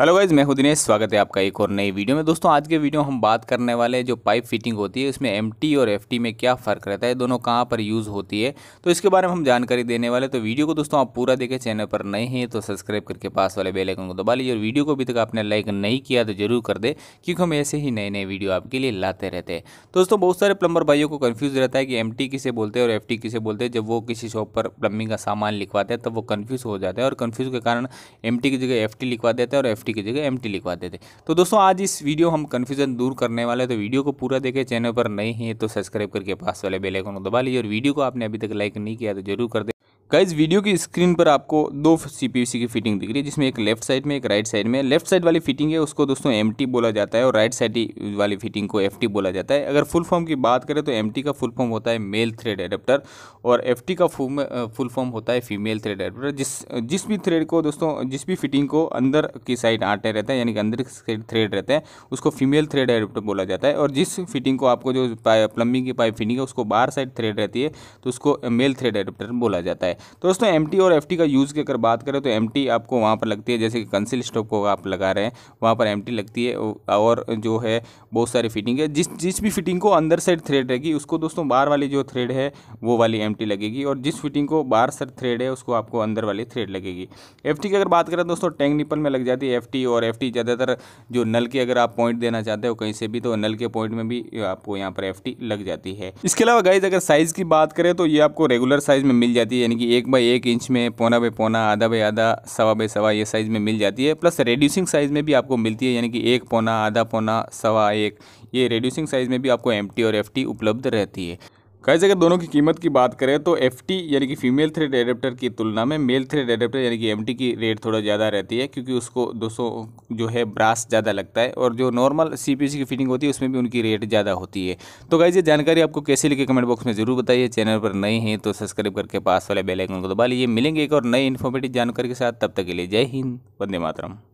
hello guys मैं खुद दिनेश स्वागत है आपका एक और नई वीडियो में दोस्तों आज के वीडियो हम बात करने वाले हैं जो पाइप फिटिंग होती है उसमें एमटी और एफटी में क्या फ़र्क रहता है दोनों कहाँ पर यूज़ होती है तो इसके बारे में हम जानकारी देने वाले तो वीडियो को दोस्तों आप पूरा देखें चैनल पर नए हैं तो सब्सक्राइब करके पास वाले बेलाइकन को दबा लीजिए और वीडियो को अभी तक आपने लाइक नहीं किया तो जरूर कर दे क्योंकि हम ऐसे ही नए नए वीडियो आपके लिए लाते रहते हैं दोस्तों बहुत सारे प्लम्बर भाइयों को कन्फ्यूज़ रहता है कि एम किसे बोलते हैं और एफ किसे बोलते हैं जब वो किसी शॉप पर प्लम्बिंग का सामान लिखवाते हैं तब वो कन्फ्यूज़ हो जाते हैं और कन्फ्यूज़ के कारण एम की जगह एफ लिखवा देते हैं और एफ एफ की जगह एम लिखवाते थे तो दोस्तों आज इस वीडियो हम कन्फ्यूजन दूर करने वाले तो वीडियो को पूरा देखें चैनल पर नहीं है तो सब्सक्राइब करके पास वाले बेलाइकन को दबा लीजिए और वीडियो को आपने अभी तक लाइक नहीं किया तो जरूर कर दे गाइज वीडियो की स्क्रीन पर आपको दो सी की फिटिंग दिख रही है जिसमें एक लेफ्ट साइड में एक राइट साइड में लेफ्ट साइड वाली फिटिंग है उसको दोस्तों एम बोला जाता है और राइट साइड वाली फिटिंग को एफ बोला जाता है अगर फुल फॉर्म की बात करें तो एम का फुल फॉर्म होता है मेल थ्रेड एडेप्टर और एफ का फुल फॉर्म होता है फीमेल थ्रेड एडेप्टर जिस जिस भी थ्रेड को दोस्तों जिस भी फिटिंग को अंदर की साइड आटे रहते हैं यानी कि अंदर की थ्रेड रहता है उसको फीमेल थ्रेड एडेप्टर बोला जाता है और जिस फिटिंग को आपको जो प्लम्बिंग की पाइप फिटिंग है उसको बाहर साइड थ्रेड रहती है तो उसको मेल थ्रेड एडेप्टर बोला जाता है तो दोस्तों एम और एफ का यूज़ की अगर बात करें तो एम आपको वहाँ पर लगती है जैसे कि कंसिल स्टॉप को आप लगा रहे हैं वहाँ पर एम लगती है और जो है बहुत सारी फिटिंग है जिस जिस भी फिटिंग को अंदर साइड थ्रेड रहेगी उसको दोस्तों बाहर वाली जो थ्रेड है वो वाली एम लगेगी और जिस फिटिंग को बाहर साइड थ्रेड है उसको आपको अंदर वाली थ्रेड लगेगी एफ की अगर बात करें तो दोस्तों टैंक निपल में लग जाती है एफ और एफ ज़्यादातर जो नल के अगर आप पॉइंट देना चाहते हो कहीं से भी तो नल के पॉइंट में भी आपको यहाँ पर एफ लग जाती है इसके अलावा गाइज अगर साइज़ की बात करें तो ये आपको रेगुलर साइज़ में मिल जाती है यानी कि एक बाई एक इंच में पौना बाई पौना आधा बाई आधा सवा बाई सवा ये साइज़ में मिल जाती है प्लस रेड्यूसिंग साइज़ में भी आपको मिलती है यानी कि एक पौना आधा पौना सवा एक ये रेड्यूसिंग साइज़ में भी आपको एम और एफ उपलब्ध रहती है कैसे अगर दोनों की कीमत की बात करें तो एफ यानी कि फीमेल थ्रेड एडेप्टर की तुलना में मेल थ्रेड एडेप्टर यानी कि एम की रेट थोड़ा ज़्यादा रहती है क्योंकि उसको 200 जो है ब्रास ज़्यादा लगता है और जो नॉर्मल सी की फिटिंग होती है उसमें भी उनकी रेट ज़्यादा होती है तो कैसे जानकारी आपको कैसे लिखे कमेंट बॉक्स में ज़रूर बताइए चैनल पर नए हैं तो सब्सक्राइब करके पास वाले बेलाइकन को दबा लीजिए मिलेंगे एक और नई इन्फॉर्मेटिव जानकारी के साथ तब तक के लिए जय हिंद वंदे मातरम